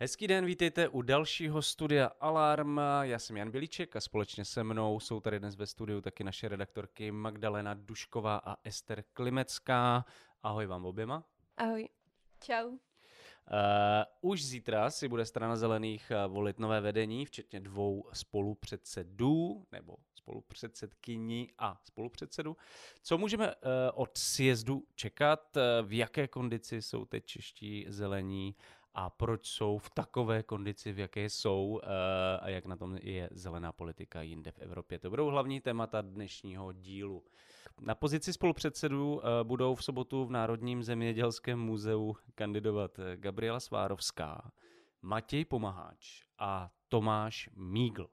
Hezký den, vítejte u dalšího studia Alarm. Já jsem Jan Biliček a společně se mnou jsou tady dnes ve studiu taky naše redaktorky Magdalena Dušková a Ester Klimecká. Ahoj vám oběma. Ahoj. Čau. Uh, už zítra si bude strana zelených eh, volit nové vedení, včetně dvou spolupředsedů, nebo spolupředsedkyni a spolupředsedu. Co můžeme uh, od sjezdu čekat? V jaké kondici jsou teď čeští zelení a proč jsou v takové kondici, v jaké jsou eh, a jak na tom je zelená politika jinde v Evropě. To budou hlavní témata dnešního dílu. Na pozici spolupředsedů eh, budou v sobotu v Národním zemědělském muzeu kandidovat eh, Gabriela Svárovská, Matěj Pomaháč a Tomáš Mígl.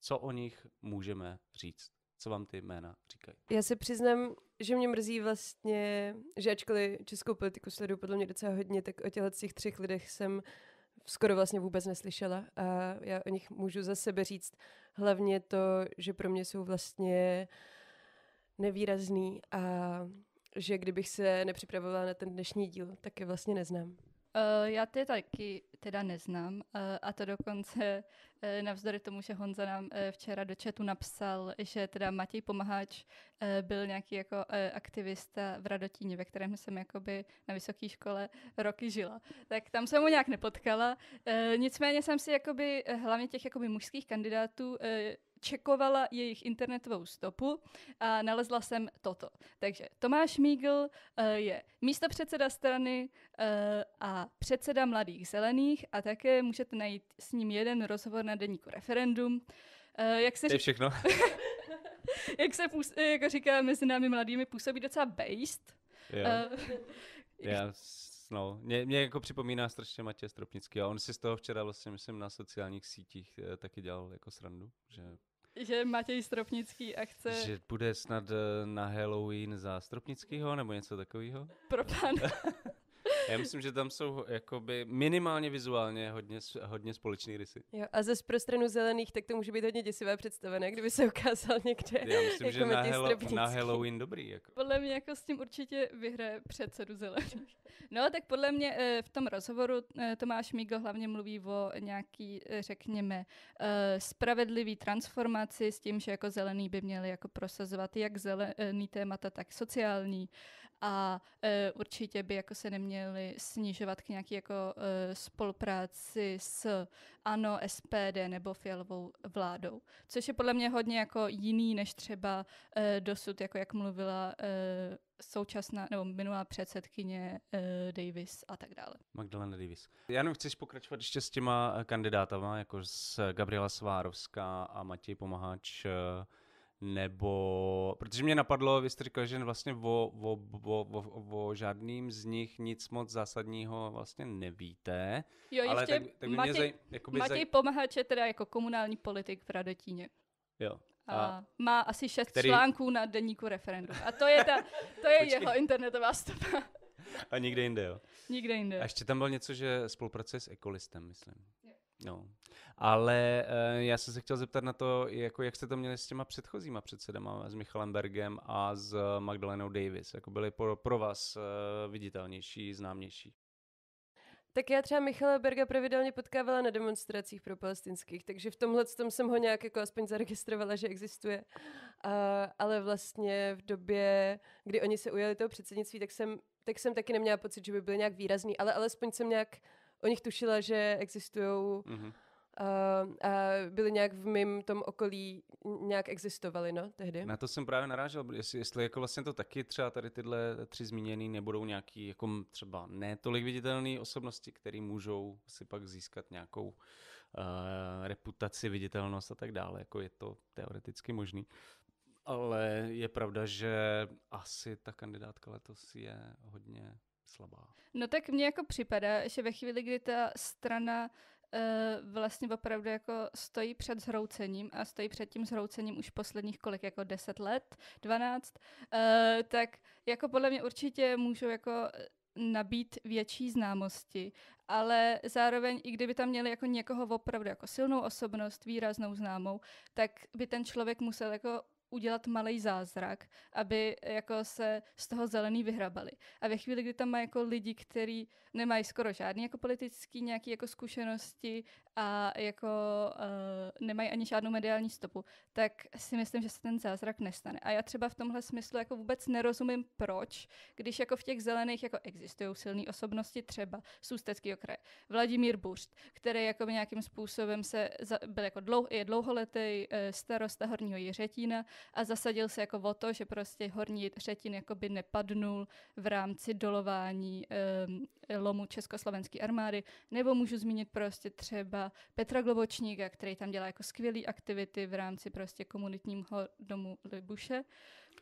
Co o nich můžeme říct? Co vám ty jména říkají? Já se přiznám, že mě mrzí vlastně, že ačkoliv českou politiku sleduju podle mě docela hodně, tak o těchto těch třech lidech jsem skoro vlastně vůbec neslyšela a já o nich můžu za sebe říct hlavně to, že pro mě jsou vlastně nevýrazný a že kdybych se nepřipravovala na ten dnešní díl, tak je vlastně neznám. Uh, já ty taky teda neznám uh, a to dokonce uh, navzdory tomu, že Honza nám uh, včera do chatu napsal, že teda Matěj Pomaháč uh, byl nějaký jako uh, aktivista v Radotíně, ve kterém jsem jakoby na vysoké škole roky žila. Tak tam jsem ho nějak nepotkala, uh, nicméně jsem si jakoby hlavně těch jakoby mužských kandidátů uh, čekovala jejich internetovou stopu a nalezla jsem toto. Takže Tomáš Mígl eh, je místopředseda strany eh, a předseda Mladých zelených a také můžete najít s ním jeden rozhovor na denníku referendum. Eh, jak se to je všechno. jak se jak říká mezi námi mladými, působí docela based. Jo. Já no, mě, mě jako připomíná strašně Matěj Stropnický a on si z toho včera vlastně, myslím, na sociálních sítích taky dělal jako srandu, že že Matěj Stropnický a chce... Že bude snad eh, na Halloween za Stropnickýho nebo něco takového? Pro pána. Já myslím, že tam jsou jakoby minimálně vizuálně hodně, hodně společný rysy. Jo, a ze prostranu zelených, tak to může být hodně děsivé představené, kdyby se ukázal někde. Já myslím, jako že na, helo- na Halloween dobrý. Jako. Podle mě jako s tím určitě vyhraje předsedu zelených. No, tak podle mě eh, v tom rozhovoru eh, Tomáš Mígl hlavně mluví o nějaký, eh, řekněme, spravedlivý transformaci s tím, že jako zelený by měli jako prosazovat jak zelený témata, tak sociální a určitě by jako se neměl měli snižovat k nějaké jako uh, spolupráci s ANO, SPD nebo Fialovou vládou. Což je podle mě hodně jako jiný než třeba uh, dosud, jako jak mluvila uh, současná nebo minulá předsedkyně uh, Davis a tak dále. Magdalena Davis. Já jenom chceš pokračovat ještě s těma kandidátama, jako s Gabriela Svárovská a Matěj Pomaháč. Uh nebo, protože mě napadlo, vy jste říkal, že vlastně o, o, o, o, o žádným z nich nic moc zásadního vlastně nevíte. Jo, ale ještě tak, tak Matěj, zaj, Matěj zaj... Pomahač je teda jako komunální politik v Radotíně. Jo. A, a má asi šest který... článků na denníku referendum. A to je, ta, to je jeho internetová stopa. a nikde jinde, jo? Nikde jinde. A ještě tam bylo něco, že spolupracuje s Ekolistem, myslím. No, ale e, já jsem se chtěl zeptat na to, jako jak jste to měli s těma předchozíma předsedama, s Michalem Bergem a s eh, Magdalenou Davis, jako byly pro, pro vás e, viditelnější, známější? Tak já třeba Michala Berga pravidelně potkávala na demonstracích pro palestinských, takže v tomhle tom jsem ho nějak jako aspoň zaregistrovala, že existuje. Uh, ale vlastně v době, kdy oni se ujeli toho předsednictví, tak jsem, tak jsem taky neměla pocit, že by byl nějak výrazný, ale alespoň jsem nějak o nich tušila, že existují mm-hmm. Uh, eh, a byly nějak v mém tom okolí, nějak existovaly, no, tehdy. Na to jsem právě narážel, jestli, jestli jako vlastně to taky třeba tady tyhle tři zmíněný nebudou nějaký jako třeba netolik viditelné osobnosti, které můžou si pak získat nějakou uh, reputaci, viditelnost a tak dále, jako je to teoreticky možný. Ale je pravda, že asi ta kandidátka letos je hodně slabá. No tak mně jako připadá, že ve chvíli, kdy ta strana eh, vlastně opravdu jako stojí před zhroucením a stojí před tím zhroucením už posledních kolik, jako 10 let, 12, eh, tak jako podle mě určitě můžou jako nabít větší známosti, ale zároveň i kdyby tam měli jako někoho opravdu jako silnou osobnost, výraznou známou, tak by ten člověk musel jako udělat malý zázrak, aby eh, jako se z toho zelený vyhrabali. A ve chvíli, kdy tam má jako lidi, kteří nemají skoro žádný jako politický nějaký jako zkušenosti a jako uh, nemají ani žádnou mediální stopu, tak si myslím, že se ten zázrak nestane. A já třeba v tomhle smyslu jako vůbec nerozumím, proč, když jako v těch zelených jako existují silné osobnosti, třeba z Ústeckého kraje, Vladimír Buřt, který jako nějakým způsobem se za, byl jako dlou, je dlouholetý uh, starosta Horního Jiřetína a zasadil se jako o to, že prostě Horní Jiřetín jako by nepadnul v rámci dolování um, lomu Československé armády, nebo můžu zmínit prostě třeba Petra Globočníka, který tam dělá jako skvělé aktivity v rámci prostě komunitního domu Libuše.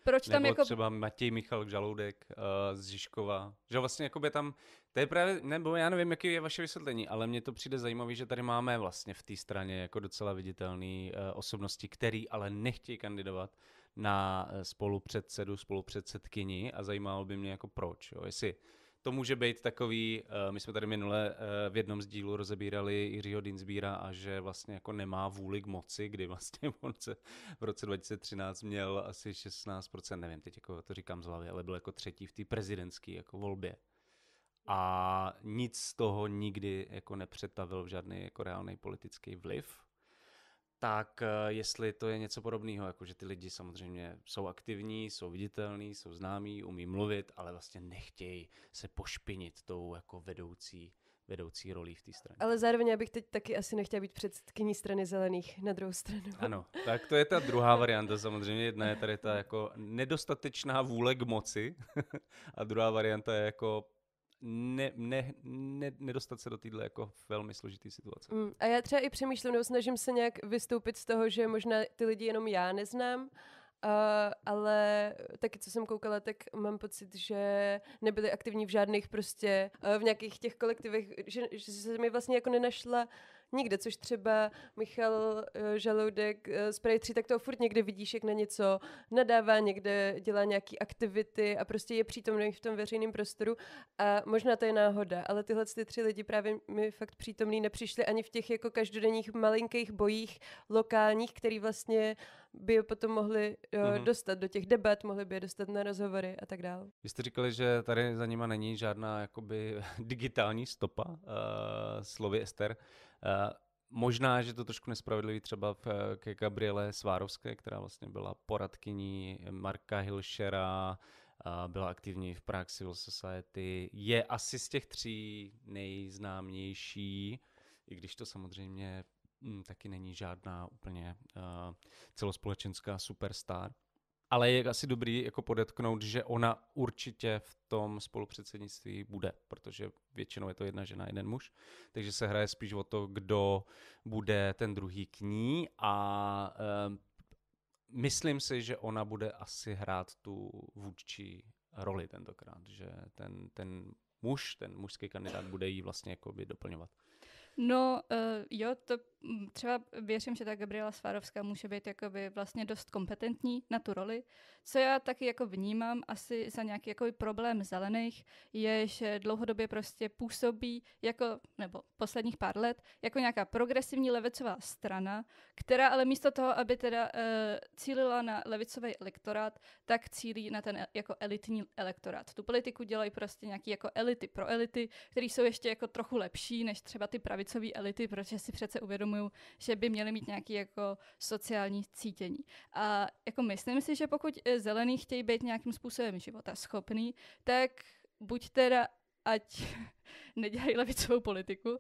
Proč Nebo tam jako... třeba Matěj Michal Žaloudek uh, z Žižkova. Že vlastně jako by tam, to je právě, nebo já nevím, jaký je vaše vysvětlení, ale mně to přijde zajímavé, že tady máme vlastně v té straně jako docela viditelné uh, eh, osobnosti, který ale nechtějí kandidovat na eh, spolupředsedu, spolupředsedkyni a zajímalo by mě jako proč. Jo? Jestli to může být takový, eh, my jsme tady minule eh, v jednom z dílů rozebírali Jiřího Dinsbíra a že vlastně jako nemá vůli k moci, kdy vlastně on se v roce 2013 měl asi 16%, nevím, teď jako to říkám z hlavy, ale byl jako třetí v té prezidentské jako volbě. A nic z toho nikdy jako nepřetavil v žádný jako reálný politický vliv, tak eh, jestli to je něco podobného, jako že ty lidi samozřejmě jsou aktivní, jsou viditelní, jsou známí, umí mluvit, ale vlastně nechtějí se pošpinit tou jako vedoucí vedoucí rolí v té straně. Ale zároveň já bych teď taky asi nechtěla být předsedkyní strany zelených na druhou stranu. Ano, tak to je ta druhá varianta samozřejmě. Jedna je tady ta jako nedostatečná vůle k moci a druhá varianta je jako ne, ne, ne, nedostat se do téhle jako velmi složité situace. Mm, a já třeba i přemýšlím, nebo snažím se nějak vystoupit z toho, že možná ty lidi jenom já neznám, Uh, ale taky, co jsem koukala, tak mám pocit, že nebyli aktivní v žádných prostě, uh, v nějakých těch kolektivech, že, že se mi vlastně jako nenašla nikde, což třeba Michal eh, Žaloudek eh, z Prahy 3, tak toho furt někde vidíš, jak na něco nadává, někde dělá nějaké aktivity a prostě je přítomný v tom veřejném prostoru a možná to je náhoda, ale tyhle ty tři lidi právě mi fakt přítomný nepřišli ani v těch jako každodenních malinkých bojích lokálních, který vlastně by je potom mohli uh, mm-hmm. dostat do těch debat, mohli by je dostat na rozhovory a tak dále. Vy jste říkali, že tady za nima není žádná jakoby digitální stopa, uh, slovy Ester. Eh, možná, že to trošku nespravedlivý třeba v, eh, ke Gabriele Svárovské, která vlastně byla poradkyní Marka Hilšera, eh, byla aktivní v Prague Civil Society, je asi z těch tří nejznámější, i když to samozřejmě hm, taky není žádná úplně celospolečenská superstar ale je asi dobrý jako podetknout, že ona určitě v tom spolupředsednictví bude, protože většinou je to jedna žena, jeden muž, takže se hraje spíš o to, kdo bude ten druhý k ní a e, myslím si, že ona bude asi hrát tu vůdčí roli tentokrát, že ten, ten muž, ten mužský kandidát bude jí vlastně jako by doplňovat. No uh, jo, to třeba věřím, že ta Gabriela Svárovská může být jakoby vlastně dost kompetentní na tu roli. Co já taky jako vnímám asi za nějaký jakoby problém zelených, je, že dlouhodobě prostě působí jako, nebo posledních pár let, jako nějaká progresivní levicová strana, která ale místo toho, aby teda uh, cílila na levicový elektorát, tak cílí na ten e, jako elitní elektorát. Tu politiku dělají prostě nějaký jako elity pro elity, které jsou ještě jako trochu lepší než třeba ty pravicové elity, protože si přece uvědomují, uvědomují, že by měly mít nějaké jako sociální cítění. A jako myslím si, že pokud eh, zelení chtějí být nějakým způsobem života schopný, tak buď teda ať nedělají levicovou politiku,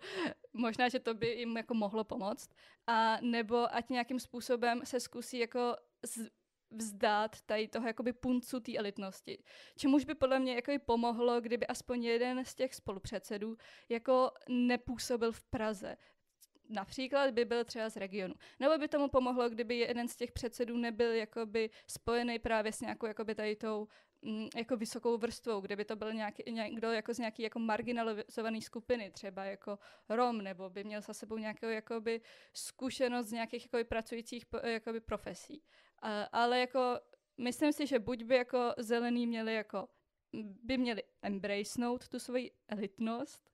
možná, že to by jim jako mohlo pomoct, a nebo ať nějakým způsobem se zkusí jako z, vzdát tady toho jakoby puncu té elitnosti. Čemuž by podle mě jako i pomohlo, kdyby aspoň jeden z těch spolupředsedů jako nepůsobil v Praze, například by byl třeba z regionu. Nebo by tomu pomohlo, kdyby jeden z těch předsedů nebyl jakoby spojený právě s nějakou jakoby tady tou mm, jako vysokou vrstvou, kde by to byl nějaký, někdo jako z nějaký jako marginalizované skupiny, třeba jako Rom, nebo by měl za sebou nějakou jakoby zkušenost z nějakých jakoby pracujících jakoby profesí. A, ale jako myslím si, že buď by jako zelený měli jako by měli embracenout tu svoji elitnost,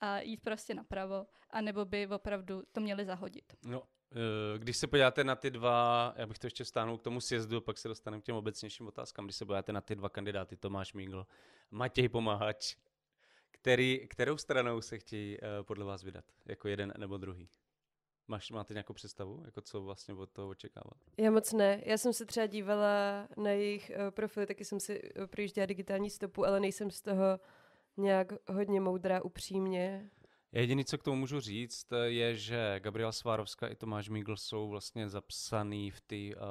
a jít prostě napravo, anebo by opravdu to měli zahodit. No, eh, když se podíváte na ty dva, já bych to ještě stáhnul k tomu sjezdu, pak se dostaneme k těm obecnějším otázkám, když se podíváte na ty dva kandidáty, Tomáš Mingl, Matěj Pomáhač, který, kterou stranou se chtějí eh, podle vás vydat, jako jeden nebo druhý? Máš, máte nějakou představu, jako co vlastně od toho očekávat? Já moc ne. Já jsem se třeba dívala na jejich uh, profily, taky jsem si projížděla digitální stopu, ale nejsem z toho nějak hodně moudrá, upřímně. Jediné, co k tomu můžu říct, je, že Gabriela Svárovská i Tomáš Mígl jsou vlastně zapsaný v té uh,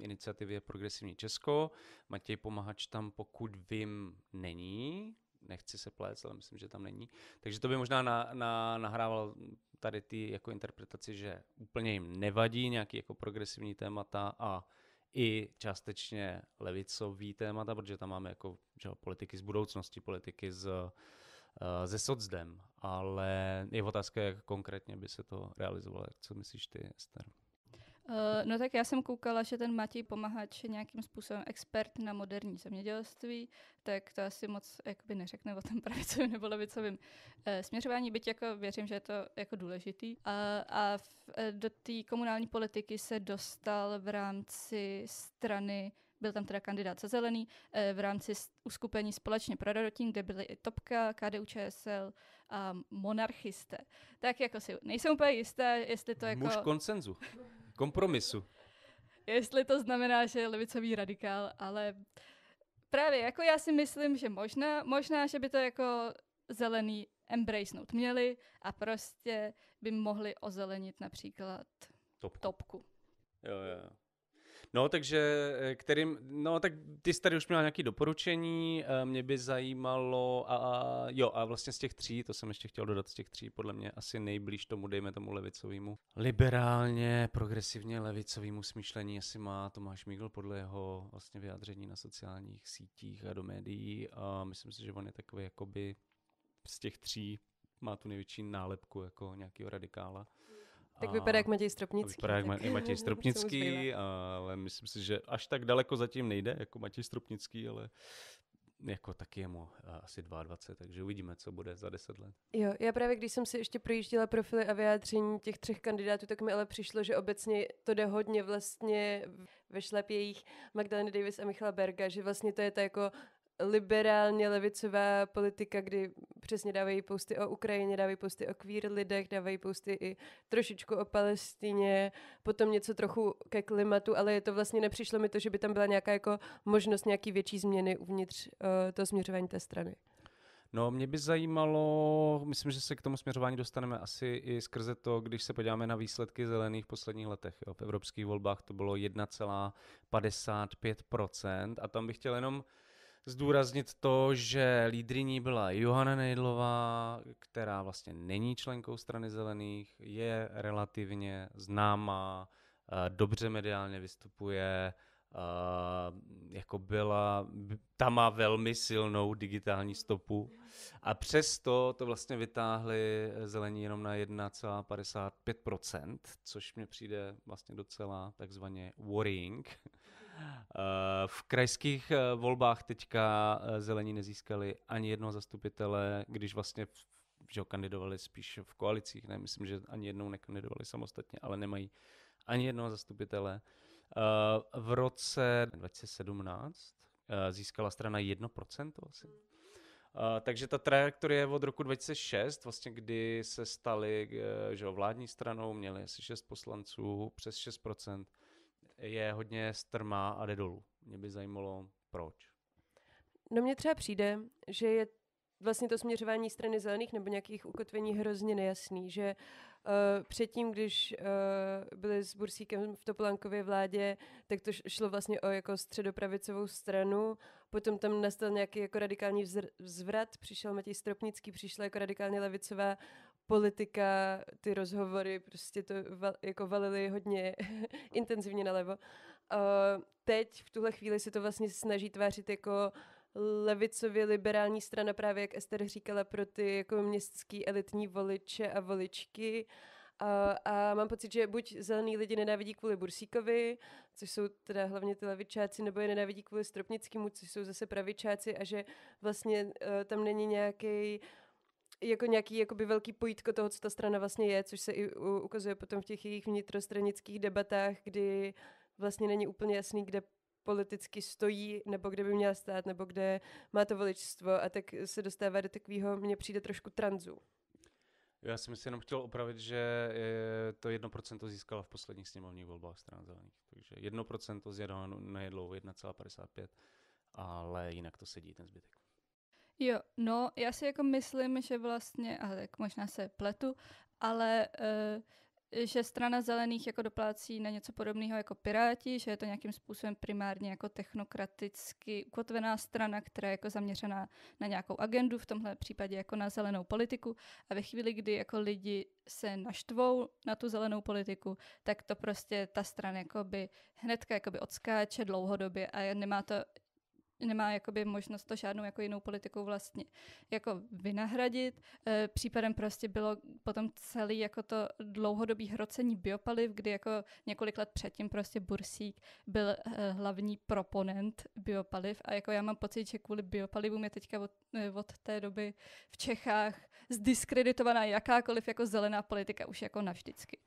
iniciativě Progresivní Česko. Matěj Pomahač tam, pokud vím, není. Nechci se plést, ale myslím, že tam není. Takže to by možná na, na, nahrával tady ty jako interpretaci, že úplně jim nevadí nějaký jako progresivní témata a i částečně levicový témata, protože tam máme jako že, politiky z budoucnosti, politiky z, eh, ze socdem, ale je otázka, jak konkrétně by se to realizovalo. co myslíš ty, Ester? Uh, no tak já jsem koukala, že ten Matěj Pomahač je nějakým způsobem expert na moderní zemědělství, tak to asi moc jakoby neřekne o tom pravicovém nebo levicovém uh, eh, směřování, byť jako věřím, že je to jako důležitý. A, a v, eh, do té komunální politiky se dostal v rámci strany byl tam teda kandidát za zelený v rámci uskupení Společně pro Radotín, kde byly i Topka, KDU ČSL a monarchisté. Tak jako si nejsem úplně jistá, jestli to jako... Muž koncenzu kompromisu. Jestli to znamená, že je levicový radikál, ale právě jako já si myslím, že možná, možná, že by to jako zelený embracenout měli a prostě by mohli ozelenit například topku. topku. Jo, jo. No, takže eh, kterým, no tak ty jsi tady už měl nějaké doporučení, eh, mě by zajímalo, a, a, jo a vlastně z těch tří, to jsem ještě chtěl dodat z těch tří, podle mě asi nejblíž tomu, dejme tomu levicovému, liberálně, progresivně levicovému smýšlení asi má Tomáš Mígl podle jeho vlastně vyjádření na sociálních sítích a do médií a myslím si, že on je takový jakoby z těch tří má tu největší nálepku jako nějakého radikála. Tak vypadá jak Matěj Stropnický. Vypadá jak tak... Matěj Stropnický, ale myslím si, že až tak daleko zatím nejde jako Matěj Stropnický, ale jako taky je mu eh, asi 22, takže uvidíme, co bude za 10 let. Jo, já právě když jsem si ještě projížděla profily a vyjádření těch třech kandidátů, tak mi ale přišlo, že obecně to jde hodně vlastně ve šlepějích Magdaleny Davis a Michala Berga, že vlastně to je ta jako liberálně levicová politika, kdy přesně dávají posty o Ukrajině, dávají posty o queer lidech, dávají posty i trošičku o Palestině, potom něco trochu ke klimatu, ale je to vlastně nepřišlo mi to, že by tam byla nějaká jako možnost nějaký větší změny uvnitř uh, toho směřování té strany. No, mě by zajímalo, myslím, že se k tomu směřování dostaneme asi i skrze to, když se podíváme na výsledky zelených v posledních letech. Jo. V evropských volbách to bylo 1,55% a tam bych chtěl jenom zdůraznit to, že lídriní byla Johana Nejdlová, která vlastně není členkou strany zelených, je relativně známá, eh, dobře mediálně vystupuje, eh, jako byla, ta má velmi silnou digitální stopu a přesto to vlastně vytáhli zelení jenom na 1,55%, což mě přijde vlastně docela takzvaně worrying. Eh, v krajských eh, volbách teďka eh, zelení nezískali ani jednoho zastupitele, když vlastně že ho kandidovali spíš v koalicích, ne, myslím, že ani jednou nekandidovali samostatně, ale nemají ani jednoho zastupitele. V roce 2017 získala strana 1% asi. Takže ta trajektorie od roku 2006, vlastně kdy se stali že vládní stranou, měli asi 6 poslanců, přes 6%, je hodně strmá a jde dolů. Mě by zajímalo, proč. No mně třeba přijde, že je vlastně to směřování strany zelených nebo nějakých ukotvení hrozně nejasný, že uh, předtím, když uh, byli s Bursíkem v Topolánkově vládě, tak to šlo vlastně o jako středopravicovou stranu, potom tam nastal nějaký jako radikální vzr- přišel Matěj Stropnický, přišla jako radikálně levicová politika, ty rozhovory, prostě to val, jako valili hodně intenzivně nalevo. Uh, teď v tuhle chvíli se to vlastně snaží tvářit jako levicově liberální strana, právě jak Ester říkala, pro ty jako městský elitní voliče a voličky. A, a mám pocit, že buď zelený lidi nenávidí kvůli Bursíkovi, což jsou teda hlavně ty levičáci, nebo je nenávidí kvůli Stropnickému, což jsou zase pravičáci a že vlastně uh, tam není nějaký jako nějaký jakoby velký pojítko toho, co ta strana vlastně je, což se i ukazuje potom v těch jejich vnitrostranických debatách, kdy vlastně není úplně jasný, kde politicky stojí, nebo kde by měla stát, nebo kde má to voličstvo a tak se dostává do takového, mně přijde trošku tranzu. Já jsem si jenom chtěl opravit, že to 1% získala v posledních sněmovních volbách stran zelených. Takže 1% zjedlo nejedlo 1,55, ale jinak to sedí ten zbytek. Jo, no, já si jako myslím, že vlastně, a tak možná se pletu, ale e, že strana zelených jako doplácí na něco podobného jako Piráti, že je to nějakým způsobem primárně jako technokraticky ukotvená strana, která je jako zaměřená na nějakou agendu, v tomhle případě jako na zelenou politiku a ve chvíli, kdy jako lidi se naštvou na tu zelenou politiku, tak to prostě ta strana jakoby hnedka jakoby odskáče dlouhodobě a nemá to nemá jakoby možnost to žádnou jako jinou politikou vlastně jako vynahradit. E, případem prostě bylo potom celý jako to dlouhodobý hrocení biopaliv, kdy jako několik let předtím prostě Bursík byl e, hlavní proponent biopaliv a jako já mám pocit, že kvůli biopalivům je teďka od, e, od té doby v Čechách zdiskreditovaná jakákoliv jako zelená politika už jako navždycky.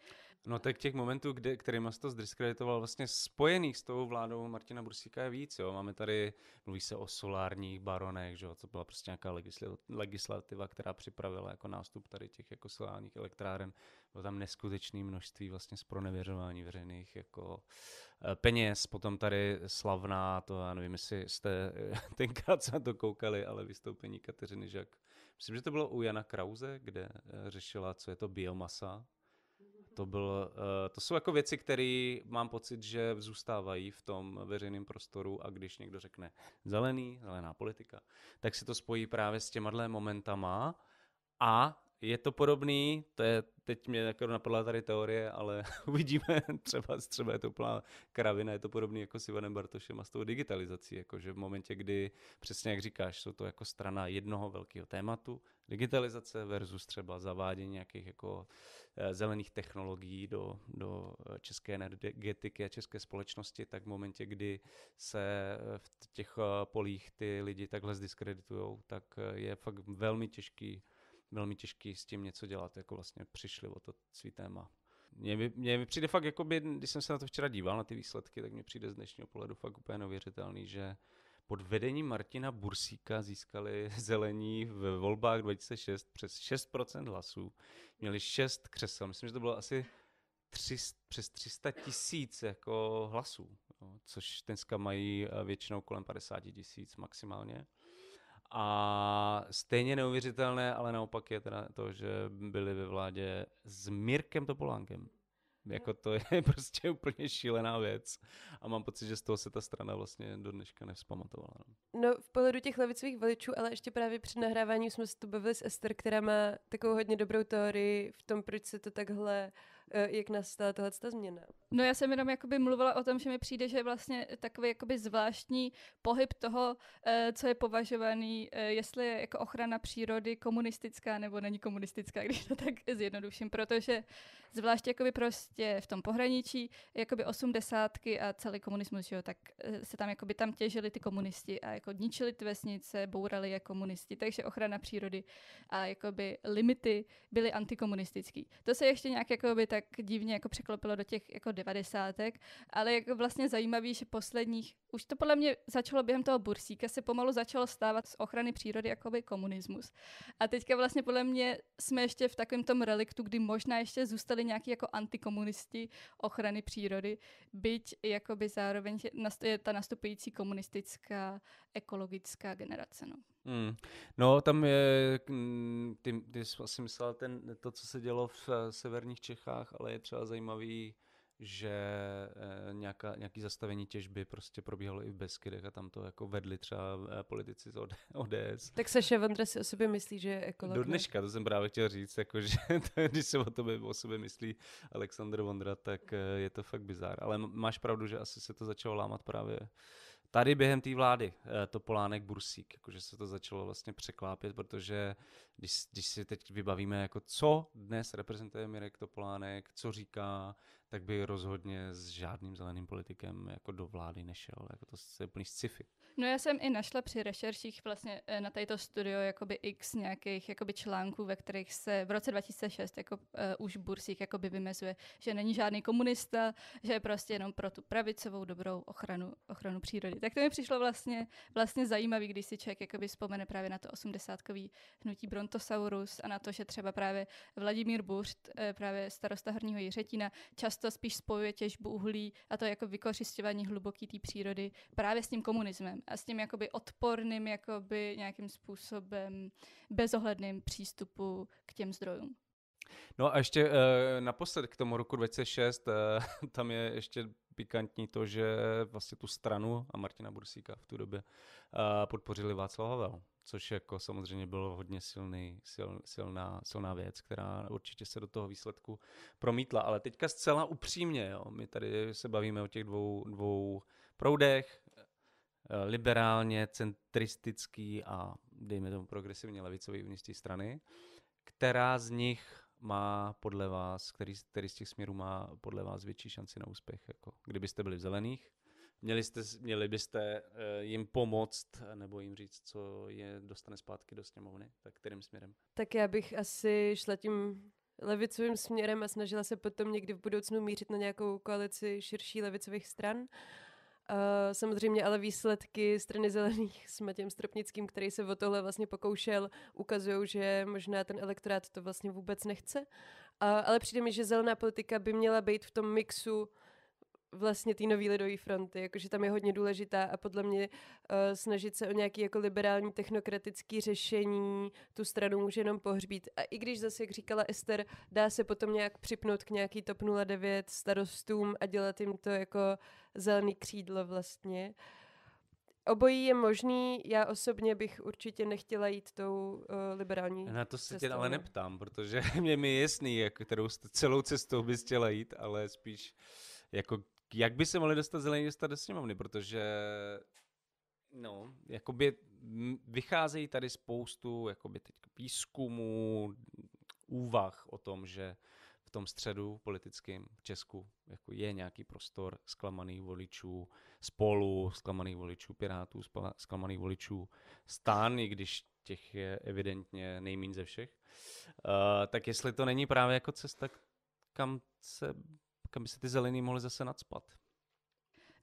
No tak těch momentů, kde, kterýma jsi to zdiskreditoval, vlastně spojených s tou vládou Martina Bursíka je víc. Jo. Máme tady, mluví se o solárních baronech, že jo, to byla prostě nějaká legislativa, která připravila jako nástup tady těch jako solárních elektráren. Bylo tam neskutečné množství vlastně z pronevěřování veřejných jako eh, peněz. Potom tady slavná, to já nevím, jestli jste eh, tenkrát se na to koukali, ale vystoupení Kateřiny Žak. Myslím, že to bylo u Jana Krause, kde eh, řešila, co je to biomasa, to byl, eh, to jsou jako věci, které mám pocit, že zůstávají v tom veřejném prostoru a když někdo řekne zelený, zelená politika, tak se to spojí právě s těma momentama a je to podobný, to je, teď mě jako napadla tady teorie, ale uvidíme, třeba, třeba je to úplná kravina, je to podobný jako s Ivanem Bartošem a s tou digitalizací, jakože v momentě, kdy, přesně jak říkáš, jsou to jako strana jednoho velkého tématu, digitalizace versus třeba zavádění nějakých jako eh, zelených technologií do, do české energetiky a české společnosti, tak v momentě, kdy se eh, v těch eh, polích ty lidi takhle zdiskreditují, tak je fakt velmi těžký velmi těžký s tím něco dělat, jako vlastně přišli o to svý téma. Mně, mně, přijde fakt, jakoby, když jsem se na to včera díval, na ty výsledky, tak mně přijde z dnešního pohledu fakt úplně neuvěřitelný, že pod vedením Martina Bursíka získali zelení v volbách 2006 přes 6% hlasů. Měli 6 křesel. Myslím, že to bylo asi 300, přes 300 tisíc jako hlasů, jo, což dneska mají eh, většinou kolem 50 tisíc maximálně. A stejně neuvěřitelné, ale naopak je teda to, že byli ve vládě s Mirkem Topolánkem. Jako to je prostě úplně šílená věc. A mám pocit, že z toho se ta strana vlastně do dneška nevzpamatovala. No. no, v pohledu těch levicových voličů, ale ještě právě při nahrávání jsme se tu bavili s Ester, která má takovou hodně dobrou teorii v tom, proč se to takhle uh, Eh, jak nastala tahle změna? No já jsem jenom jakoby mluvila o tom, že mi přijde, že je vlastně takový jakoby zvláštní pohyb toho, eh, co je považovaný, eh, jestli je jako ochrana přírody komunistická nebo není komunistická, když to tak zjednoduším, protože zvlášť jakoby prostě v tom pohraničí, jakoby osmdesátky a celý komunismus, že jo, tak se tam jakoby tam těžili ty komunisti a jako ničili ty vesnice, bourali je komunisti, takže ochrana přírody a jakoby limity byly antikomunistický. To se ještě nějak jakoby tak tak divně jako překlopilo do těch jako devadesátek, ale jako vlastně zajímavý, že posledních, už to podle mě začalo během toho bursíka, se pomalu začalo stávat z ochrany přírody jakoby komunismus. A teďka vlastně podle mě jsme ještě v takovém tom reliktu, kdy možná ještě zůstali nějaký jako antikomunisti ochrany přírody, byť jakoby zároveň je ta nastupující komunistická ekologická generace. No. Hmm. No, tam je, mm, ty, ty jsi asi myslel ten, to, co se dělo v eh, severních Čechách, ale je třeba zajímavý, že eh, nějaká, nějaký zastavení těžby prostě probíhalo i v Beskydech a tam to jako vedli třeba eh, politici z ODS. Tak Saša Vondra si o sobě myslí, že je ekolog. Do dneška, to jsem právě chtěl říct, jako, že když se o tobě o sobě myslí Aleksandr Vondra, tak je to fakt bizár. Ale máš pravdu, že asi se to začalo lámat právě tady během té vlády eh, to Polánek Bursík, jakože se to začalo vlastně překlápět, protože když, když si teď vybavíme, jako co dnes reprezentuje Mirek Topolánek, co říká, tak by rozhodně s žádným zeleným politikem jako do vlády nešel. Jako to je plný sci-fi. No já jsem i našla při rešerších vlastně eh, na této studio jakoby x nějakých jakoby článků, ve kterých se v roce 2006 jako uh, už Bursík jakoby vymezuje, že není žádný komunista, že je prostě jenom pro tu pravicovou dobrou ochranu, ochranu přírody. Tak to mi přišlo vlastně, vlastně zajímavý, když si člověk jakoby vzpomene právě na to osmdesátkový hnutí Brontosaurus a na to, že třeba právě Vladimír Buřt, eh, právě starosta Horního Jiřetína, často často spíš spojuje těžbu uhlí a to jako vykořišťování hluboký té přírody právě s tím komunismem a s tím jakoby odporným jakoby nějakým způsobem bezohledným přístupu k těm zdrojům. No a ještě uh, naposled k tomu roku 2006, uh, eh, tam je ještě pikantní to, že vlastně tu stranu a Martina Bursíka v tu době uh, podpořili Václav Havel což jako samozřejmě bylo hodně silný, sil, silná, silná věc, která určitě se do toho výsledku promítla. Ale teďka zcela upřímně, jo, my tady se bavíme o těch dvou, dvou proudech, eh, liberálně centristický a dejme tomu progresivně levicový uvnitř strany, která z nich má podle vás, který, který z těch směrů má podle vás větší šanci na úspěch? Jako, kdybyste byli v zelených, Měli, jste, měli byste eh, jim pomoct nebo jim říct, co je dostane zpátky do sněmovny? Tak kterým směrem? Tak já bych asi šla tím levicovým směrem a snažila se potom někdy v budoucnu mířit na nějakou koalici širší levicových stran. Uh, samozřejmě ale výsledky strany zelených s Matějem Stropnickým, který se o tohle vlastně pokoušel, ukazují, že možná ten elektorát to vlastně vůbec nechce. Uh, ale přijde mi, že zelená politika by měla být v tom mixu vlastně té nové lidové fronty, jakože tam je hodně důležitá a podle mě uh, snažit se o nějaké jako liberální technokratické řešení tu stranu může jenom pohřbít. A i když zase, jak říkala Ester, dá se potom nějak připnout k nějaký TOP 09 starostům a dělat jim to jako zelený křídlo vlastně. Obojí je možný, já osobně bych určitě nechtěla jít tou uh, liberální Na to se tě ale no. neptám, protože mě mi je jasný, jak, kterou celou cestou bys chtěla jít, ale spíš jako jak by se mohli dostat zelení města do sněmovny, protože no, jakoby vycházejí tady spoustu jakoby teď výzkumů, úvah o tom, že v tom středu politickém v Česku jako je nějaký prostor zklamaných voličů spolu, zklamaných voličů Pirátů, zklamaných voličů stán, i když těch je evidentně nejméně ze všech. Uh, tak jestli to není právě jako cesta, kam se kam aby se ty zelený mohly zase nadspat?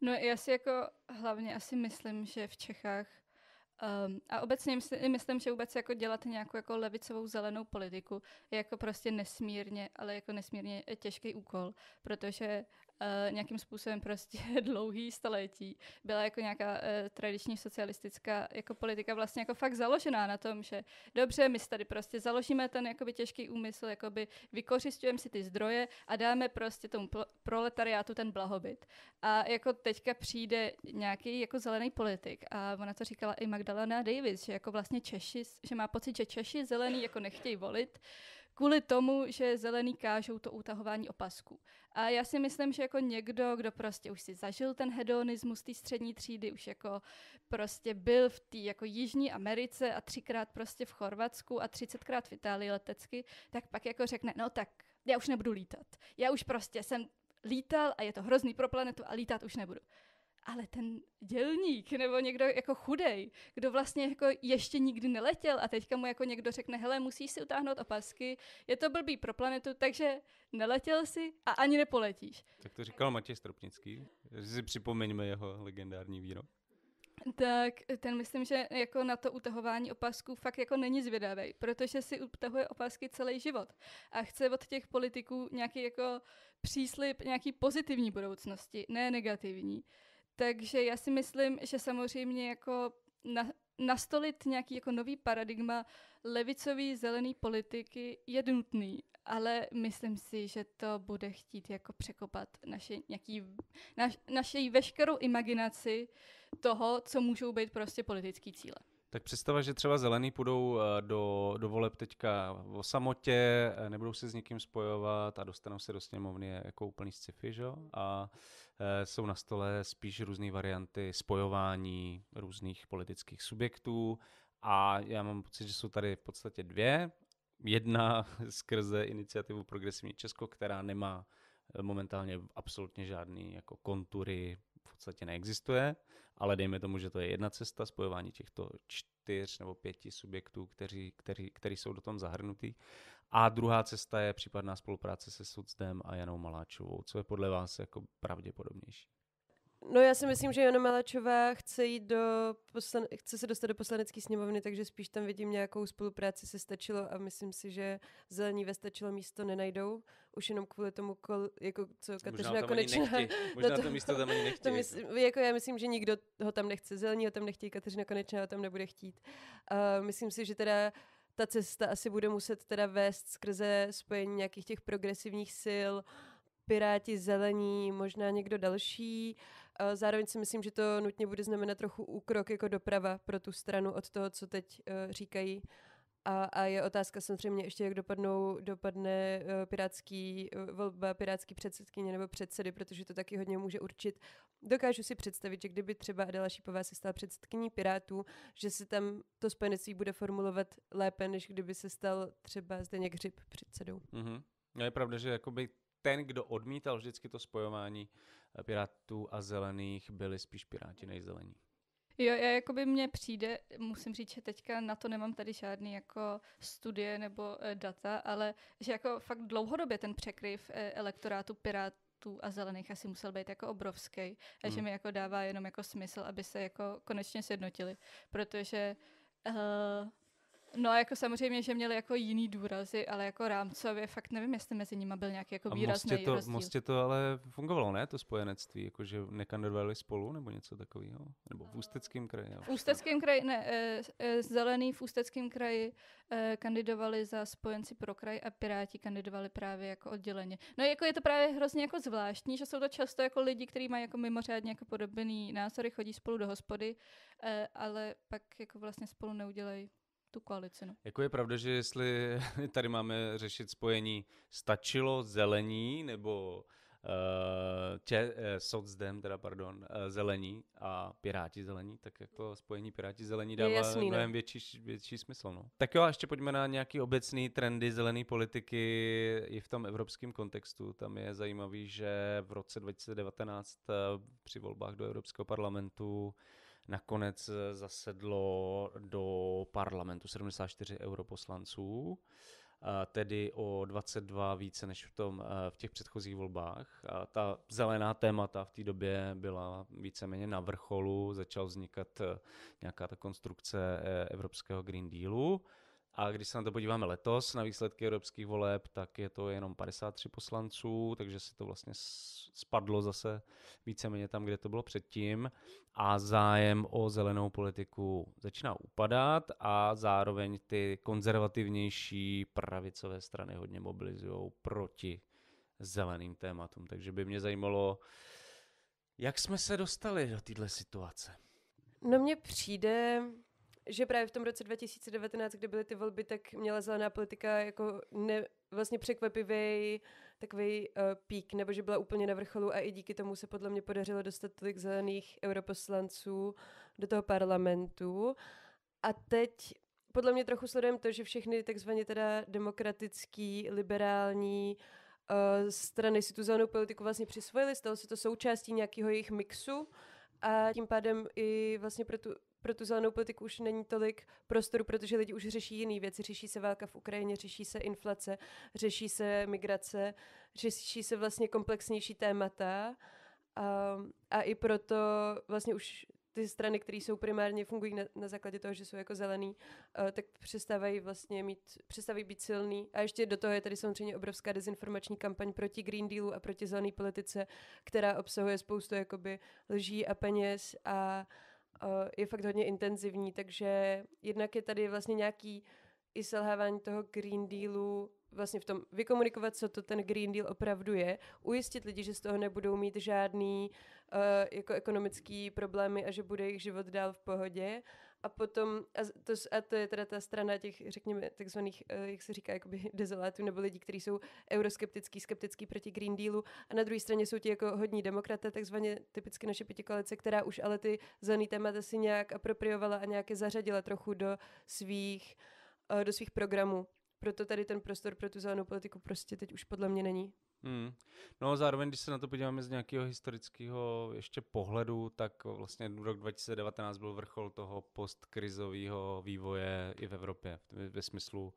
No já si jako hlavně asi myslím, že v Čechách Um, a obecně myslím, myslím, že vůbec jako dělat nějakou jako levicovou zelenou politiku je jako prostě nesmírně, ale jako nesmírně těžký úkol, protože Eh, nějakým způsobem prostě dlouhý staletí byla jako nějaká uh, tradiční socialistická jako politika vlastně jako fakt založená na tom, že dobře, my si tady prostě založíme ten jakoby těžký úmysl, jakoby vykořišťujeme si ty zdroje a dáme prostě tomu proletariátu ten blahobyt. A jako teďka přijde nějaký jako zelený politik a ona to říkala i Magdalena Davis, že jako vlastně Češi, že má pocit, že Češi zelený jako nechtějí volit, kvůli tomu, že zelený kážou to utahování opasků. A já si myslím, že jako někdo, kdo prostě už si zažil ten hedonismus té střední třídy, už jako prostě byl v té jako Jižní Americe a třikrát prostě v Chorvatsku a třicetkrát v Itálii letecky, tak pak jako řekne, no tak já už nebudu lítat. Já už prostě jsem lítal a je to hrozný pro planetu a lítat už nebudu ale ten dělník nebo někdo jako chudej, kdo vlastně jako ještě nikdy neletěl a teďka mu jako někdo řekne, hele, musíš si utáhnout opasky, je to blbý pro planetu, takže neletěl si a ani nepoletíš. Tak to říkal Matěj Stropnický, že si připomeňme jeho legendární výrok. Tak ten myslím, že jako na to utahování opasků fakt jako není zvědavý, protože si utahuje opasky celý život a chce od těch politiků nějaký jako příslip nějaký pozitivní budoucnosti, ne negativní. Takže já si myslím, že samozřejmě jako na, nastolit nějaký jako nový paradigma levicový zelený politiky je nutný, ale myslím si, že to bude chtít jako překopat naše, nějaký, naš, naši veškerou imaginaci toho, co můžou být prostě politické cíle. Tak představa, že třeba zelený půjdou eh, do, do voleb teďka o samotě, eh, nebudou se s nikým spojovat a dostanou se do sněmovny jako úplný sci-fi, že? A Eh, jsou na stole spíš různé varianty spojování různých politických subjektů a já mám pocit, že jsou tady v podstatě dvě. Jedna skrze iniciativu Progresivní Česko, která nemá eh, momentálně absolutně žádný jako kontury, v podstatě neexistuje, ale dejme tomu, že to je jedna cesta spojování těchto čtyř nebo pěti subjektů, kteří, kteří, kteří jsou do tom zahrnutý. A druhá cesta je případná spolupráce se Sucdem a Janou Maláčovou. Co je podle vás jako pravděpodobnější? No já si myslím, že Jana Maláčová chce, jít do poslan- chce se dostat do poslanecké sněmovny, takže spíš tam vidím nějakou spolupráci se stačilo a myslím si, že zelení ve stačilo místo nenajdou, už jenom kvůli tomu, kol- jako co Kateřina Konečná... Možná to, to místo tam ani nechtějí. To myslím, jako já myslím, že nikdo ho tam nechce, zelení ho tam nechtějí, Kateřina Konečná ho tam nebude chtít. Uh, myslím si, že teda uh, ta cesta asi bude muset teda vést skrze spojení nějakých těch progresivních sil, Piráti, zelení, možná někdo další. Zároveň si myslím, že to nutně bude znamenat trochu úkrok jako doprava pro tu stranu od toho, co teď eh, říkají a, a je otázka samozřejmě ještě, jak dopadnou, dopadne eh, pirátský, eh, volba pirátský předsedkyně nebo předsedy, protože to taky hodně může určit. Dokážu si představit, že kdyby třeba Adela Šípová se stala předsedkyní pirátů, že se tam to spojenectví bude formulovat lépe, než kdyby se stal třeba Zdeněk Hřib předsedou. Mm-hmm. No je pravda, že jakoby ten, kdo odmítal vždycky to spojování eh, pirátů a zelených, byli spíš piráti než zelení. Jo, já jako by mně přijde, musím říct, že teďka na to nemám tady žádný jako studie nebo eh, data, ale že jako fakt dlouhodobě ten překryv eh, elektorátu Pirát a zelených asi musel být jako obrovský a že hmm. mi jako dává jenom jako smysl, aby se jako konečně sjednotili, protože uh, No a jako samozřejmě, že měli jako jiný důrazy, ale jako rámcově, fakt nevím, jestli mezi nimi byl nějaký jako výrazný a mostě to, rozdíl. Mostě to ale fungovalo, ne, to spojenectví, jakože nekandidovali spolu nebo něco takového? Nebo v Ústeckém eh, kraji? V Ústeckém kraji, ne, eh, eh, zelený v Ústeckém kraji kandidovali za spojenci pro kraj a Piráti kandidovali právě jako odděleně. No jako je to právě hrozně jako zvláštní, že jsou to často jako lidi, kteří mají jako mimořádně jako podobný názory, chodí spolu do hospody, ale pak jako vlastně spolu neudělají tu koalici. No. Jako je pravda, že jestli tady máme řešit spojení stačilo zelení nebo uh, tě, uh, eh, socdem, teda pardon, uh, zelení a piráti zelení, tak jako spojení piráti zelení dává jasný, no. mnohem větší, větší smysl. No. Tak jo a ještě pojďme na nějaký obecný trendy zelené politiky i v tom evropském kontextu. Tam je zajímavý, že v roce 2019 při volbách do Evropského parlamentu nakonec eh, zasedlo do parlamentu 74 europoslanců, eh, tedy o 22 více než v, tom, eh, v těch předchozích volbách. A ta zelená témata v té době byla víceméně na vrcholu, začal vznikat nějaká ta konstrukce Evropského Green Dealu. A když se na to podíváme letos, na výsledky evropských voleb, tak je to jenom 53 poslanců, takže se to vlastně spadlo zase víceméně tam, kde to bylo předtím. A zájem o zelenou politiku začíná upadat a zároveň ty konzervativnější pravicové strany hodně mobilizují proti zeleným tématům. Takže by mě zajímalo, jak jsme se dostali do této situace. No mně přijde, že právě v tom roce 2019, kdy byly ty volby, tak měla zelená politika jako ne, vlastně překvapivý takový uh, eh, pík, nebo že byla úplně na vrcholu a i díky tomu se podle mě podařilo dostat tolik zelených europoslanců do toho parlamentu. A teď podle mě trochu sledujeme to, že všechny takzvaně teda demokratický, liberální uh, strany si tu zelenou politiku vlastně přisvojily, stalo se to součástí nějakého jejich mixu a tím pádem i vlastně pro tu pro tu zelenou politiku už není tolik prostoru, protože lidi už řeší jiné věci. Řeší se válka v Ukrajině, řeší se inflace, řeší se migrace, řeší se vlastně komplexnější témata. A, ehm, a i proto vlastně už ty strany, které jsou primárně fungují na, na základě toho, že jsou jako zelený, uh, tak přestávají vlastně mít, přestávají být silný. A ještě do toho je tady samozřejmě obrovská dezinformační kampaň proti Green Dealu a proti zelené politice, která obsahuje spoustu jakoby lží a peněz a uh, Eh, je fakt hodně intenzivní, takže jednak je tady vlastně nějaký i selhávání toho Green Dealu vlastně v tom vykomunikovat, co to ten Green Deal opravdu je, ujistit lidi, že z toho nebudou mít žádný uh, jako ekonomický problémy a že bude jejich život dál v pohodě a potom, a to, a to je teda ta strana těch, řekněme, takzvaných, eh, jak se říká, jakoby dezolátů, nebo lidí, kteří jsou euroskeptický, skeptický proti Green Dealu. A na druhé straně jsou ti jako hodní demokraté, takzvaně typicky naše pětikoalice, která už ale ty zelený témata si nějak apropriovala a nějak je zařadila trochu do svých, eh, do svých programů. Proto tady ten prostor pro tu zelenou politiku prostě teď už podle mě není. Hmm. No a zároveň, když se na to podíváme z nějakého historického ještě pohledu, tak vlastně rok 2019 byl vrchol toho postkrizového vývoje i v Evropě. Ve smyslu uh,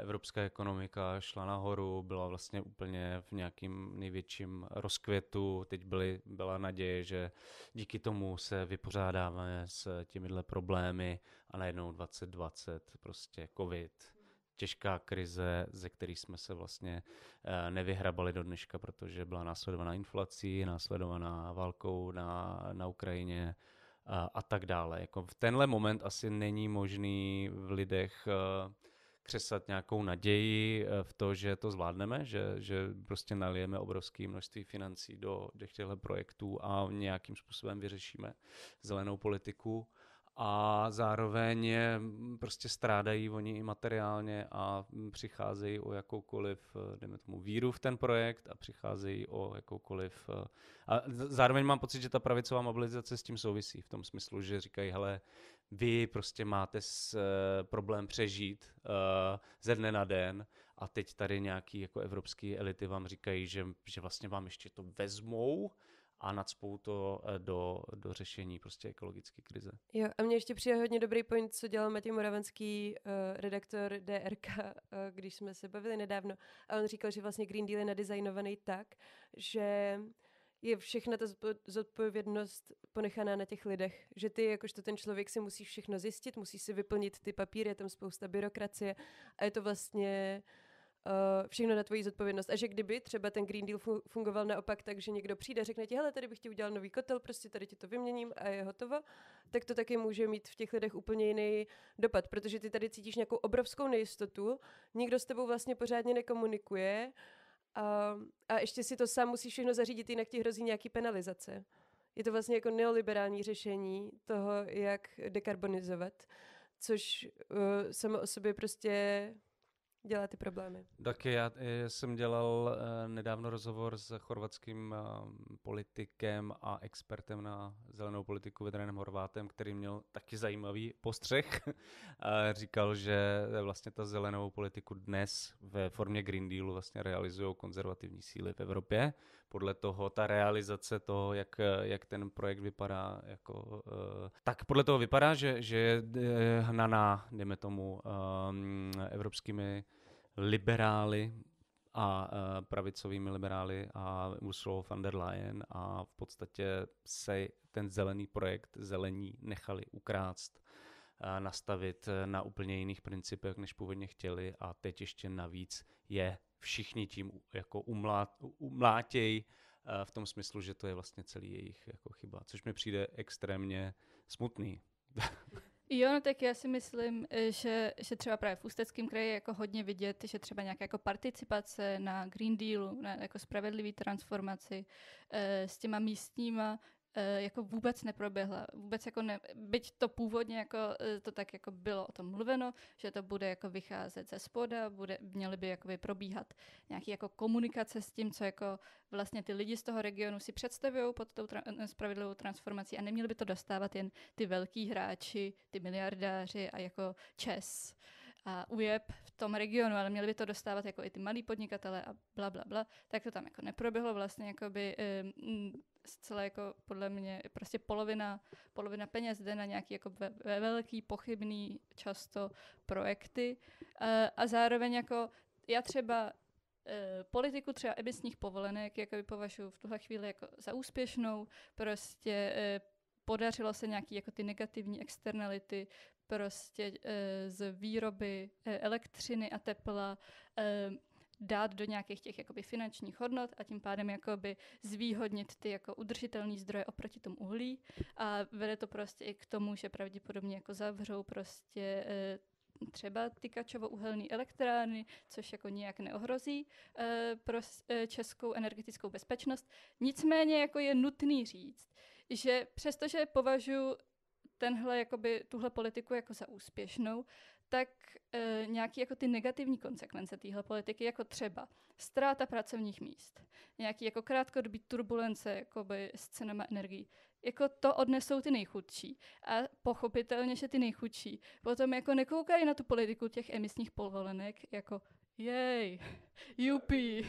evropská ekonomika šla nahoru, byla vlastně úplně v nějakým největším rozkvětu. Teď byly, byla naděje, že díky tomu se vypořádáme s těmihle problémy a najednou 2020 prostě covid, těžká krize, ze kterých jsme se vlastně eh, nevyhrabali do dneška, protože byla následovaná inflací, následovaná válkou na, na Ukrajině a, eh, a tak dále. Jako v tenhle moment asi není možný v lidech eh, křesat nějakou naději v to, že to zvládneme, že, že prostě nalijeme obrovské množství financí do těchto projektů a nějakým způsobem vyřešíme zelenou politiku a zároveň mm, prostě strádají oni i materiálně a mm, přicházejí o jakoukoliv, eh, dejme tomu, víru v ten projekt a přicházejí o jakoukoliv... Eh, a zároveň mám pocit, že ta pravicová mobilizace s tím souvisí v tom smyslu, že říkají, hele, vy prostě máte s, eh, problém přežít uh, ze dne na den a teď tady nějaký jako evropský elity vám říkají, že, že vlastně vám ještě to vezmou a nadspou to eh, do, do řešení prostě ekologické krize. Jo, a mně ještě přijde hodně dobrý point, co dělal Matěj Moravenský, uh, eh, redaktor DRK, uh, eh, když jsme se bavili nedávno. A on říkal, že vlastně Green Deal je nadizajnovaný tak, že je všechna ta zodpovědnost ponechaná na těch lidech. Že ty, jakožto ten člověk, si musí všechno zjistit, musí si vyplnit ty papíry, je tam spousta byrokracie a je to vlastně uh, všechno na tvoji zodpovědnost. A že kdyby třeba ten Green Deal fungoval naopak takže někdo přijde, řekne ti, hele, tady bych ti udělal nový kotel, prostě tady ti to vyměním a je hotovo, tak to taky může mít v těch lidech úplně jiný dopad, protože ty tady cítíš nějakou obrovskou nejistotu, nikdo s tebou vlastně pořádně nekomunikuje a, a ještě si to sám musíš všechno zařídit, jinak ti hrozí nějaký penalizace. Je to vlastně jako neoliberální řešení toho, jak dekarbonizovat, což uh, samo o sobě prostě dělá ty problémy. Taky já, já eh, jsem dělal uh, nedávno rozhovor s chorvatským uh, politikem a expertem na zelenou politiku Vedranem Horvátem, který měl taky zajímavý postřeh. a říkal, že vlastně ta zelenou politiku dnes ve formě Green Dealu vlastně realizují konzervativní síly v Evropě. Podle toho ta realizace toho, jak, jak ten projekt vypadá, jako, uh, tak podle toho vypadá, že, že je hnaná, dejme tomu, um, evropskými liberály a uh, pravicovými liberály a Ursula von der Leyen a v podstatě se ten zelený projekt zelení nechali ukrást a eh, nastavit eh, na úplně jiných principech, než původně chtěli a teď ještě navíc je všichni tím jako umlá, umlátěj v tom smyslu, že to je vlastně celý jejich jako chyba, což mi přijde extrémně smutný. Jo, no tak já si myslím, eh, že, že třeba právě v Ústeckém kraji je jako hodně vidět, že třeba nějaká jako participace na Green Dealu, na jako spravedlivý transformaci e, s těma místníma Eh, jako vůbec neproběhla. Vůbec jako ne, byť to původně jako, eh, to tak jako bylo o tom mluveno, že to bude jako vycházet ze spoda, bude, měly by jako probíhat nějaký jako komunikace s tím, co jako vlastně ty lidi z toho regionu si představují pod tou tra- eh, spravedlivou transformací a neměli by to dostávat jen ty velký hráči, ty miliardáři a jako ČES. Uh, a UJEB v tom regionu, ale měli by to dostávat jako i ty malí podnikatele a bla, bla, bla, tak to tam jako neproběhlo vlastně jako by zcela jako podle mě prostě polovina, polovina peněz jde na nějaký jako ve, ve velký, pochybný často projekty a, e, a zároveň jako já třeba e, politiku třeba emisních povolenek jakoby považuji v tuhle chvíli jako za úspěšnou, prostě e, podařilo se nějaký jako ty negativní externality prostě eh, z výroby eh, elektřiny a tepla eh, dát do nějakých těch jakoby finančních hodnot a tím pádem jakoby zvýhodnit ty jako udržitelné zdroje oproti tomu uhlí a vede to prostě i k tomu, že pravděpodobně jako zavřou prostě třeba ty kačovo-uhelné elektrárny, což jako nijak neohrozí e, pro e, českou energetickou bezpečnost. Nicméně jako je nutný říct, že přestože považuji tenhle, jakoby, tuhle politiku jako za úspěšnou, tak e, eh, nějaké jako ty negativní konsekvence téhle politiky, jako třeba ztráta pracovních míst, nějaký jako krátkodobý turbulence jakoby, s cenama energií, jako to odnesou ty nejchudší. A pochopitelně, že ty nejchudší potom jako nekoukají na tu politiku těch emisních polvolenek, jako jej, jupí,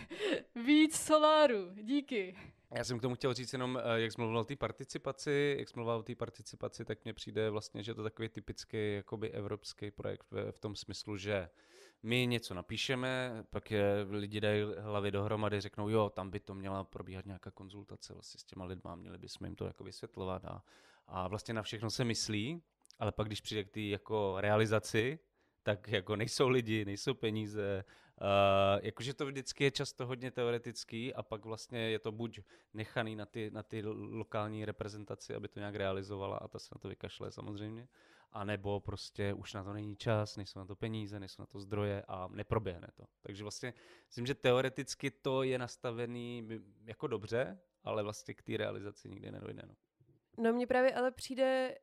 víc soláru, díky. Já jsem k tomu chtěl říct jenom, eh, jak jsi mluvil o té participaci, jak jsi mluvil o té participaci, tak mně přijde vlastně, že to takový typický jakoby evropský projekt ve v tom smyslu, že my něco napíšeme, pak je, lidi dají hlavy dohromady, řeknou, jo, tam by to měla probíhat nějaká konzultace vlastně s těma lidma, měli bychom jim to jako vysvětlovat a, a vlastně na všechno se myslí, ale pak když přijde k té jako realizaci, tak jako nejsou lidi, nejsou peníze, Uh, jakože to vždycky je často hodně teoretický a pak vlastně je to buď nechaný na ty, na ty lokální reprezentaci, aby to nějak realizovala a ta se na to vykašle samozřejmě, a nebo prostě už na to není čas, nejsou na to peníze, nejsou na to zdroje a neproběhne to. Takže vlastně myslím, že teoreticky to je nastavený jako dobře, ale vlastně k té realizaci nikdy nedojde. No. No mně právě ale přijde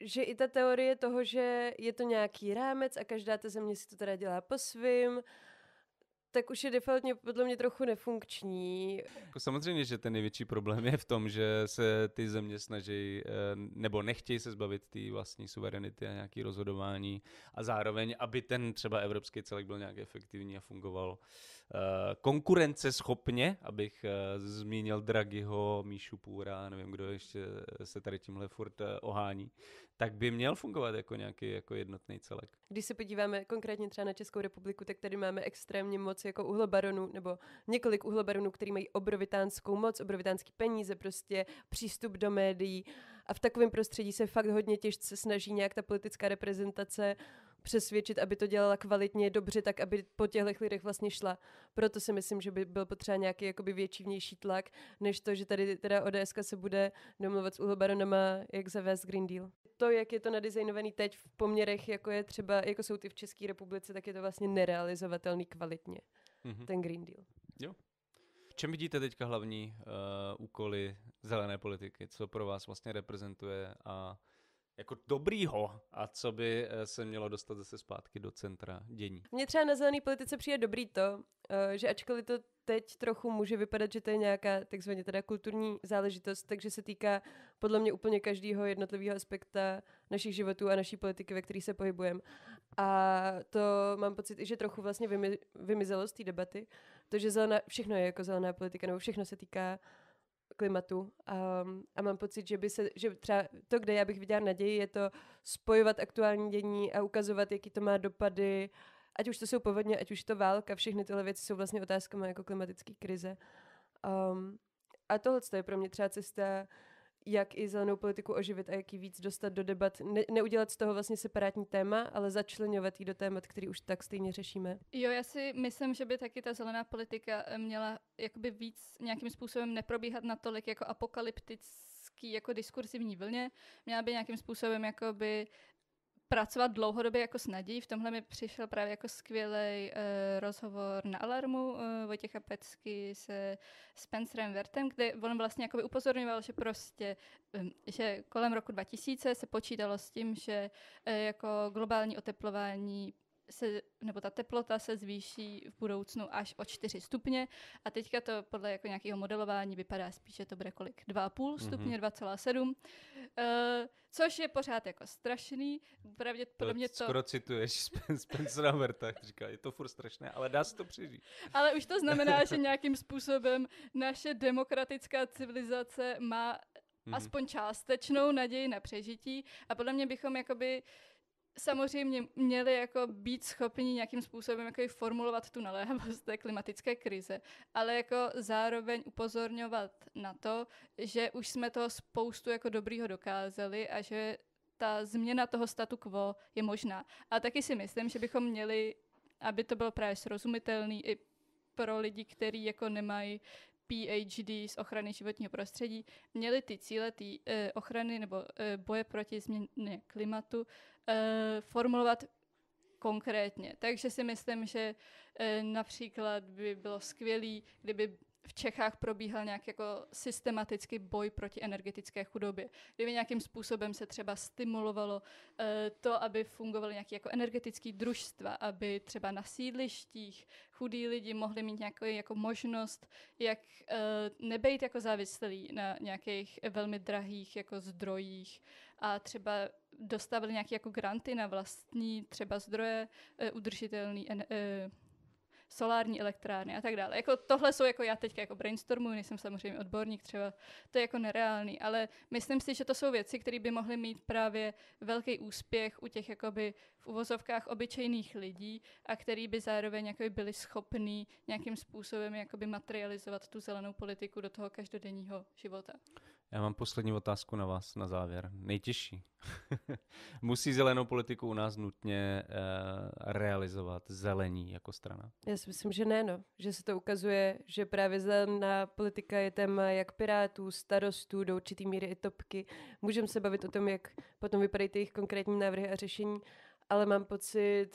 že i ta teorie toho, že je to nějaký rámec a každá ta země si to teda dělá po svým, tak už je defaultně podle mě trochu nefunkční. Jako samozřejmě, že ten největší problém je v tom, že se ty země snaží eh, nebo nechtějí se zbavit té vlastní suverenity a nějaký rozhodování a zároveň, aby ten třeba evropský celek byl nějak efektivní a fungoval eh, konkurenceschopně, abych eh, zmínil Draghiho, Míšu Půra, nevím, kdo ještě se tady tímhle furt ohání, tak by měl fungovat jako nějaký jako jednotný celek. Když se podíváme konkrétně třeba na Českou republiku, tak tady máme extrémně moc jako uhlobaronů, nebo několik uhlobaronů, který mají obrovitánskou moc, obrovitánský peníze, prostě přístup do médií a v takovém prostředí se fakt hodně těžce snaží nějak ta politická reprezentace uh, přesvědčit, aby to dělala kvalitně, dobře, tak aby po těchto lidech vlastně šla. Proto si myslím, že by byl potřeba nějaký jakoby větší vnější tlak, než to, že tady teda ODS se bude domluvat s Ulobaronama, jak zavést Green Deal. To, jak je to nadizajnovaný teď v poměrech, jako je třeba, jako jsou ty v České republice, tak je to vlastně nerealizovatelný kvalitně, mm-hmm. ten Green Deal. Jo. V čem vidíte teďka hlavní uh, úkoly zelené politiky? Co pro vás vlastně reprezentuje a uh, jako dobrýho a co by eh, se mělo dostat zase zpátky do centra dění. Mně třeba na zelený politice přijde dobrý to, eh, že ačkoliv to teď trochu může vypadat, že to je nějaká takzvaně teda kulturní záležitost, takže se týká podle mě úplně každého jednotlivého aspekta našich životů a naší politiky, ve které se pohybujeme. A to mám pocit, že trochu vlastně vymizelo z té debaty, to, že zelená, všechno je jako zelená politika, nebo všechno se týká uh, klimatu. Um, a mám pocit, že by se, že třeba to, kde já bych viděla naději, je to spojovat aktuální dění a ukazovat, jaký to má dopady, ať už to jsou povodně, ať už to válka, všechny tyhle věci jsou vlastně otázkama jako klimatické krize. Um, a tohle je pro mě třeba cesta, jak i zelenou politiku oživit a jak ji víc dostat do debat. Ne, neudělat z toho vlastně separátní téma, ale začlenovat ji do témat, který už tak stejně řešíme. Jo, já si myslím, že by taky ta zelená politika eh, měla jakoby víc nějakým způsobem neprobíhat natolik jako apokalyptický jako diskursivní vlně, měla by nějakým způsobem jakoby pracovat dlouhodobě jako s nadějí. V tomhle mi přišel právě jako skvělý uh, eh, rozhovor na Alarmu uh, eh, Vojtěcha Pecky se Spencerem Vertem, kde on vlastně jako upozorňoval, že prostě, um, že kolem roku 2000 se počítalo s tím, že uh, jako globální oteplování se, nebo ta teplota se zvýší v budoucnu až o 4 stupně a teďka to podle jako nějakého modelování vypadá spíš, že to bude kolik? 2,5 mhm. stupně, mm-hmm. 2,7, uh, což je pořád jako strašný. Pravděpodobně to... to... Skoro cituješ Spencera Verta, říká, je to furt strašné, ale dá se to přežít. Ale už to znamená, že nějakým způsobem naše demokratická civilizace má mm-hmm. aspoň částečnou naději na přežití a podle mě bychom jakoby uh, samozřejmě měli jako být schopni nějakým způsobem jako formulovat tu naléhavost té klimatické krize, ale jako zároveň upozorňovat na to, že už jsme toho spoustu jako dobrýho dokázali a že ta změna toho statu quo je možná. A taky si myslím, že bychom měli, aby to bylo právě srozumitelný i pro lidi, kteří jako nemají PhD z ochrany životního prostředí měli ty cíle ty uh, eh, ochrany nebo uh, boje proti změně klimatu uh, formulovat konkrétně. Takže si myslím, že e, například by bylo skvělé, kdyby v Čechách probíhal nějak jako systematický boj proti energetické chudobě, kdyby nějakým způsobem se třeba stimulovalo uh, to, aby fungovaly nějaké jako energetické družstva, aby třeba na sídlištích chudí lidi mohli mít nějakou jako možnost, jak uh, nebejt jako závislí na nějakých velmi drahých jako zdrojích a třeba dostávali nějaké jako granty na vlastní třeba zdroje uh, eh, udržitelné uh, solární elektrárny a tak dále. Jako tohle jsou jako já teď jako brainstormuji, nejsem samozřejmě odborník třeba, to je jako nereálný, ale myslím si, že to jsou věci, které by mohly mít právě velký úspěch u těch jakoby v uvozovkách obyčejných lidí a který by zároveň jakoby byli schopní nějakým způsobem jakoby materializovat tu zelenou politiku do toho každodenního života. Já mám poslední otázku na vás na závěr. Nejtěžší. Musí zelenou politiku u nás nutně uh, realizovat zelení jako strana? Já si myslím, že ne, no. Že se to ukazuje, že právě zelená politika je téma jak pirátů, starostů, do určitý míry i topky. Můžeme se bavit o tom, jak potom vypadají ty jejich konkrétní návrhy a řešení, ale mám pocit,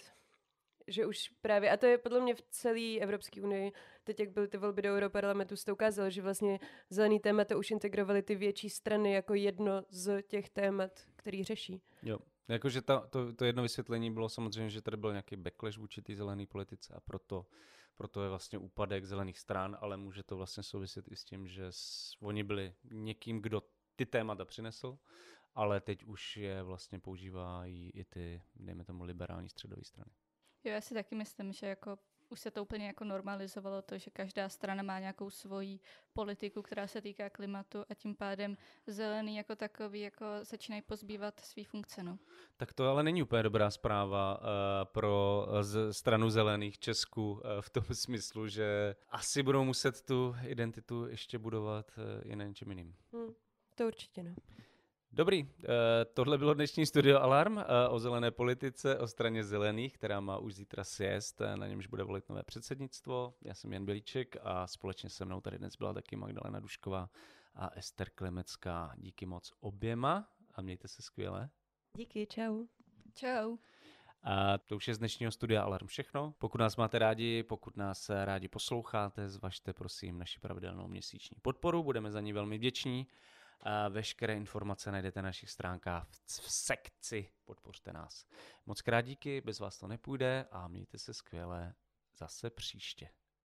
že už právě, a to je podle mě v celé Evropské unii, teď, jak byly ty volby do Europarlamentu, jste to ukázalo, že vlastně zelený témata už integrovaly ty větší strany jako jedno z těch témat, který řeší. Jo, jakože ta, to, to jedno vysvětlení bylo samozřejmě, že tady byl nějaký backlash vůči té zelené politice a proto, proto je vlastně úpadek zelených stran, ale může to vlastně souviset i s tím, že s, oni byli někým, kdo ty témata přinesl, ale teď už je vlastně používají i ty, dejme tomu, liberální středové strany. Jo, já si taky myslím, že jako už se to úplně jako normalizovalo, to, že každá strana má nějakou svoji politiku, která se týká klimatu a tím pádem zelený jako takový jako začínají pozbývat svý funkce. No. Tak to ale není úplně dobrá zpráva uh, pro eh, z, stranu zelených Česku uh, v tom smyslu, že asi budou muset tu identitu ještě budovat uh, i na něčem jiným. Hmm, to určitě no. Dobrý, eh, tohle bylo dnešní Studio Alarm eh, o zelené politice, o straně zelených, která má už zítra sjezd, eh, na němž bude volit nové předsednictvo. Já jsem Jan Bělíček a společně se mnou tady dnes byla taky Magdalena Dušková a Ester Klemecká. Díky moc oběma a mějte se skvěle. Díky, čau. Čau. A to už je z dnešního studia Alarm všechno. Pokud nás máte rádi, pokud nás rádi posloucháte, zvažte prosím naši pravidelnou měsíční podporu, budeme za ní velmi vděční. Veškeré informace najdete na našich stránkách v sekci. Podpořte nás. Moc krát díky, bez vás to nepůjde a mějte se skvěle zase příště.